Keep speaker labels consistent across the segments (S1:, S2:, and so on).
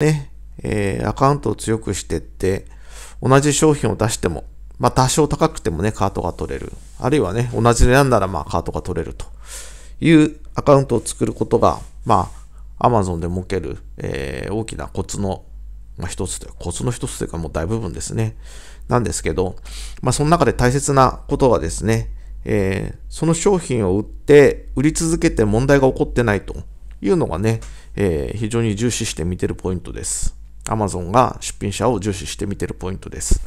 S1: ね、えー、アカウントを強くしてって、同じ商品を出しても、まあ多少高くてもね、カートが取れる。あるいはね、同じ値段ならまあカートが取れるというアカウントを作ることが、まあ、Amazon で設ける、えー、大きなコツの、まあ、一つという、コツの一つというかもう大部分ですね。なんですけど、まあその中で大切なことはですね、えー、その商品を売って、売り続けて問題が起こってないというのがね、えー、非常に重視して見てるポイントです。Amazon が出品者を重視して見てるポイントです。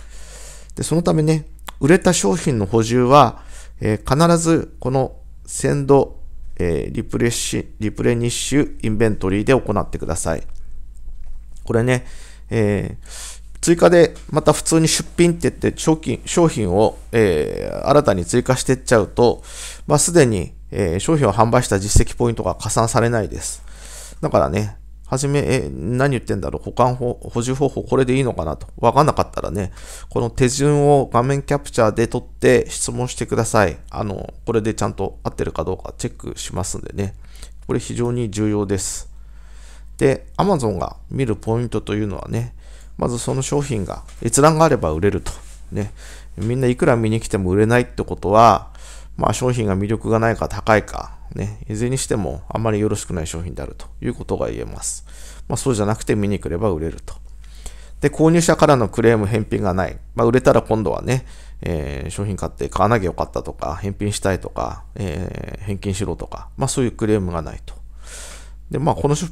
S1: で、そのためね、売れた商品の補充は、えー、必ずこのセンド、えー、リプレッシリプレニッシュインベントリーで行ってください。これね、えー、追加でまた普通に出品って言って商品商品を、えー、新たに追加していっちゃうと、まあ、すでに、えー、商品を販売した実績ポイントが加算されないです。だからね、はじめ、え、何言ってんだろう、保管法、補充方法、これでいいのかなと、わかんなかったらね、この手順を画面キャプチャーで撮って質問してください。あの、これでちゃんと合ってるかどうかチェックしますんでね。これ非常に重要です。で、Amazon が見るポイントというのはね、まずその商品が閲覧があれば売れると。ね、みんないくら見に来ても売れないってことは、まあ、商品が魅力がないか高いか、ね、いずれにしてもあんまりよろしくない商品であるということが言えます。まあ、そうじゃなくて見に来れば売れると。で、購入者からのクレーム、返品がない。まあ、売れたら今度はね、えー、商品買って買わなきゃよかったとか、返品したいとか、えー、返金しろとか、まあ、そういうクレームがないと。で、まあ、この出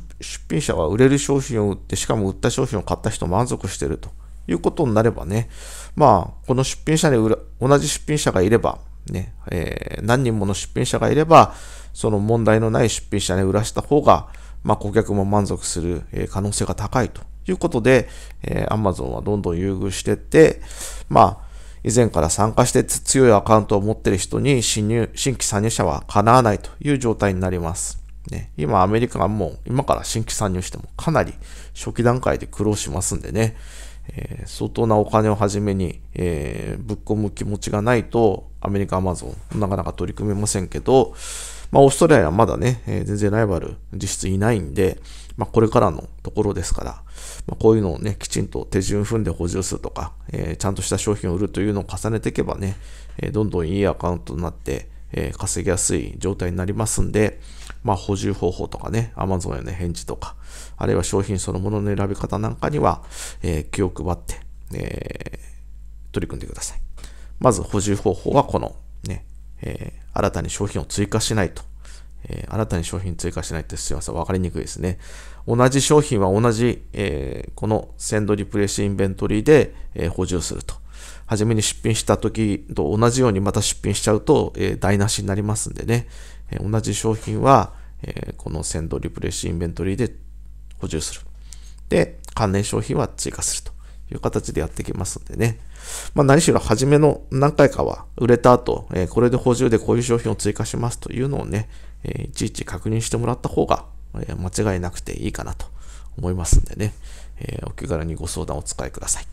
S1: 品者は売れる商品を売って、しかも売った商品を買った人満足してるということになればね、まあ、この出品者に同じ出品者がいれば、ね、えー、何人もの出品者がいれば、その問題のない出品者に売らした方が、まあ、顧客も満足する可能性が高いということで、えー、Amazon はどんどん優遇してって、まあ、以前から参加して強いアカウントを持っている人に新入新規参入者は叶わないという状態になります。ね、今、アメリカがもう今から新規参入してもかなり初期段階で苦労しますんでね、えー、相当なお金をはじめに、えー、ぶっ込む気持ちがないと、アメリカアマゾン、なかなか取り組めませんけど、まあ、オーストラリアはまだね、えー、全然ライバル実質いないんで、まあ、これからのところですから、まあ、こういうのをね、きちんと手順踏んで補充するとか、えー、ちゃんとした商品を売るというのを重ねていけばね、えー、どんどんいいアカウントになって、え稼ぎやすい状態になりますんで、まあ、補充方法とかね、Amazon への返事とか、あるいは商品そのものの選び方なんかには、え気を配って、え取り組んでください。まず補充方法はこの、ね、えー、新たに商品を追加しないと。えー、新たに商品追加しないってすいません、わかりにくいですね。同じ商品は同じ、えー、このセンドリプレイスインベントリーで、え補充すると。初めに出品した時と同じようにまた出品しちゃうと、え台無しになりますんでね。え同じ商品は、えこのセンドリプレイスインベントリーで補充する。で、関連商品は追加すると。いう形でやってきますんでね。まあ、何しろ初めの何回かは売れた後、えー、これで補充でこういう商品を追加しますというのをね、えー、いちいち確認してもらった方が、え間違いなくていいかなと思いますんでね、えお気軽にご相談お使いください。